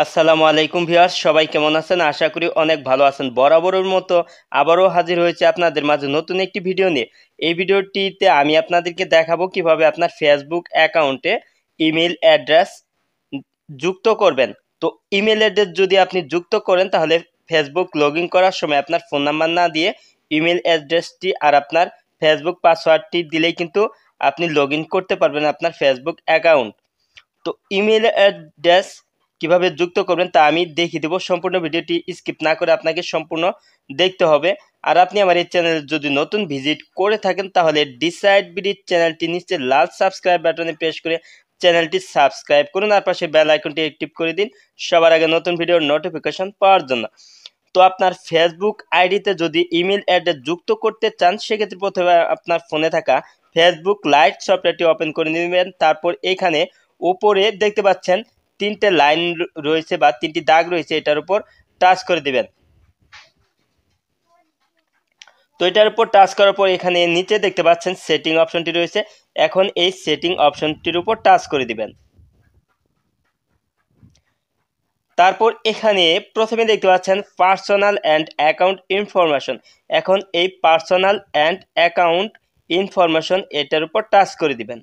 আসসালামু আলাইকুম ভিউয়ার্স সবাই কেমন আছেন আশা করি অনেক ভালো আছেন বরাবরের মতো আবারও হাজির হয়েছে আপনাদের মাঝে নতুন একটি ভিডিও নিয়ে এই ভিডিওটিতে আমি আপনাদেরকে দেখাবো কিভাবে আপনার ফেসবুক অ্যাকাউন্টে ইমেল অ্যাড্রেস যুক্ত করবেন তো ইমেল অ্যাড্রেস যদি আপনি যুক্ত করেন তাহলে ফেসবুক লগ করার সময় আপনার ফোন নাম্বার না দিয়ে ইমেল অ্যাড্রেসটি আর আপনার ফেসবুক পাসওয়ার্ডটি দিলেই কিন্তু আপনি লগ করতে পারবেন আপনার ফেসবুক অ্যাকাউন্ট তো ইমেল অ্যাড্রেস কিভাবে যুক্ত করবেন তা আমি দেখিয়ে দেবো সম্পূর্ণ ভিডিওটি স্কিপ না করে আপনাকে সম্পূর্ণ দেখতে হবে আর আপনি আমার এই চ্যানেল যদি নতুন ভিজিট করে থাকেন তাহলে ডিসাইড বিডি চ্যানেলটি নিচে লাল সাবস্ক্রাইব বাটনে প্রেস করে চ্যানেলটি সাবস্ক্রাইব করুন আর পাশে বেল আইকনটি অ্যাক্টিভ করে দিন সবার আগে নতুন ভিডিওর নোটিফিকেশন পাওয়ার জন্য তো আপনার ফেসবুক আইডিতে যদি ইমেল অ্যাড্রেস যুক্ত করতে চান সেক্ষেত্রে প্রথমে আপনার ফোনে থাকা ফেসবুক লাইট সফটওয়্যারটি ওপেন করে নেবেন তারপর এখানে ওপরে দেখতে পাচ্ছেন তিনটে লাইন রয়েছে বা তিনটি দাগ রয়েছে এটার উপর টাচ করে দেবেন তো এটার উপর টাচ করার পর এখানে নিচে দেখতে পাচ্ছেন সেটিং অপশনটি রয়েছে এখন এই সেটিং অপশনটির উপর টাচ করে দিবেন তারপর এখানে প্রথমে দেখতে পাচ্ছেন পার্সোনাল অ্যান্ড অ্যাকাউন্ট ইনফরমেশন এখন এই পার্সোনাল অ্যান্ড অ্যাকাউন্ট ইনফরমেশন এটার উপর টাচ করে দিবেন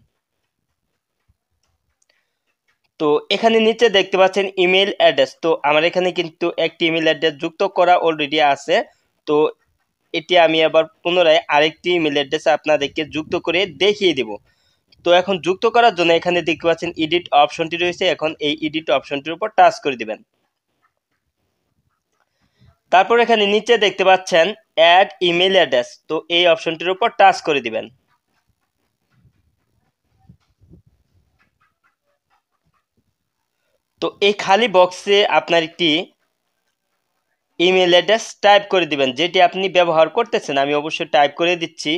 তো এখানে নিচে দেখতে পাচ্ছেন ইমেল অ্যাড্রেস তো আমার এখানে কিন্তু একটি ইমেল অ্যাড্রেস যুক্ত করা অলরেডি আছে তো এটি আমি আবার পুনরায় আরেকটি ইমেল অ্যাড্রেস আপনাদেরকে যুক্ত করে দেখিয়ে দেব তো এখন যুক্ত করার জন্য এখানে দেখতে পাচ্ছেন এডিট অপশনটি রয়েছে এখন এই এডিট অপশনটির উপর টাচ করে দিবেন তারপর এখানে নিচে দেখতে পাচ্ছেন অ্যাড ইমেল অ্যাড্রেস তো এই অপশনটির উপর টাচ করে দিবেন তো এই খালি বক্সে আপনার একটি ইমেল অ্যাড্রেস টাইপ করে দিবেন যেটি আপনি ব্যবহার করতেছেন আমি অবশ্যই টাইপ করে দিচ্ছি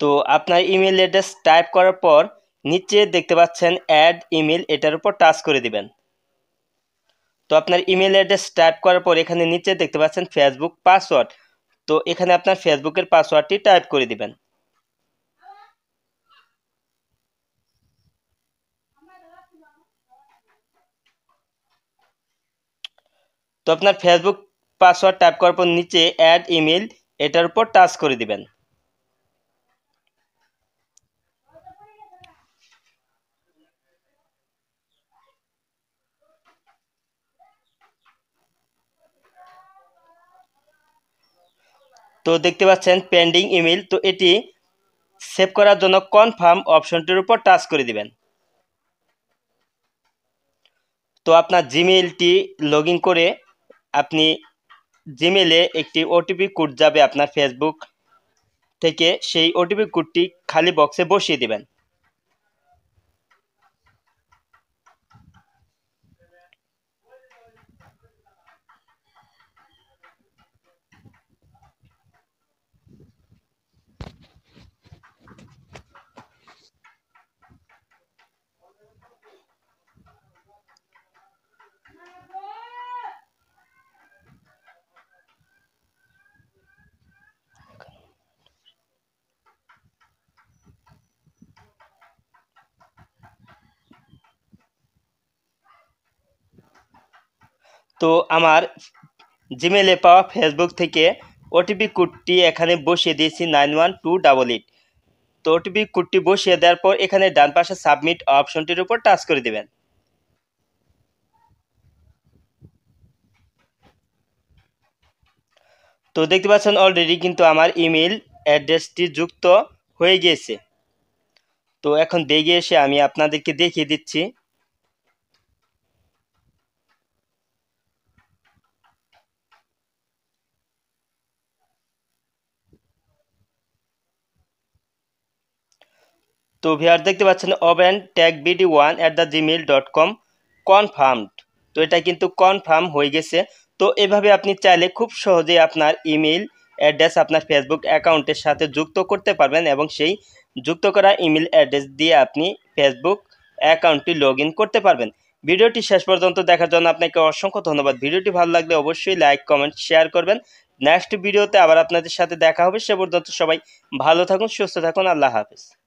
তো আপনার ইমেল অ্যাড্রেস টাইপ করার পর নিচে দেখতে পাচ্ছেন অ্যাড ইমেল এটার উপর টাচ করে দিবেন তো আপনার ইমেল অ্যাড্রেস টাইপ করার পর এখানে নিচে দেখতে পাচ্ছেন ফেসবুক পাসওয়ার্ড তো এখানে আপনার ফেসবুকের পাসওয়ার্ডটি টাইপ করে দিবেন তো আপনার ফেসবুক পাসওয়ার্ড টাইপ করার পর নিচে অ্যাড ইমেল এটার উপর টাচ করে দিবেন তো দেখতে পাচ্ছেন পেন্ডিং ইমেল তো এটি সেভ করার জন্য কনফার্ম অপশনটির উপর টাচ করে দিবেন তো আপনার জিমেলটি লগ করে আপনি জিমেলে একটি ওটিপি কোড যাবে আপনার ফেসবুক থেকে সেই ওটিপি কোডটি খালি বক্সে বসিয়ে দেবেন তো আমার জিমেলে পাওয়া ফেসবুক থেকে ওটিপি কোডটি এখানে বসিয়ে দিয়েছি nine one two double eight তো ওটিপি কোডটি বসিয়ে দেওয়ার পর এখানে ডান পাশে সাবমিট অপশনটির উপর টাচ করে দেবেন তো দেখতে পাচ্ছেন অলরেডি কিন্তু আমার ইমেল অ্যাড্রেসটি যুক্ত হয়ে গিয়েছে তো এখন দেখে এসে আমি আপনাদেরকে দেখিয়ে দিচ্ছি তো ভিআর দেখতে পাচ্ছেন oven tag BD one at the Gmail dot com confirmed তো এটা কিন্তু কনফার্ম হয়ে গেছে তো এভাবে আপনি চাইলে খুব সহজেই আপনার ইমেল অ্যাড্রেস আপনার ফেসবুক অ্যাকাউন্টের সাথে যুক্ত করতে পারবেন এবং সেই যুক্ত করা ইমেল অ্যাড্রেস দিয়ে আপনি ফেসবুক অ্যাকাউন্টটি লগ করতে পারবেন ভিডিওটি শেষ পর্যন্ত দেখার জন্য আপনাকে অসংখ্য ধন্যবাদ ভিডিওটি ভালো লাগলে অবশ্যই লাইক কমেন্ট শেয়ার করবেন নেক্সট ভিডিওতে আবার আপনাদের সাথে দেখা হবে সে পর্যন্ত সবাই ভালো থাকুন সুস্থ থাকুন আল্লাহ হাফিজ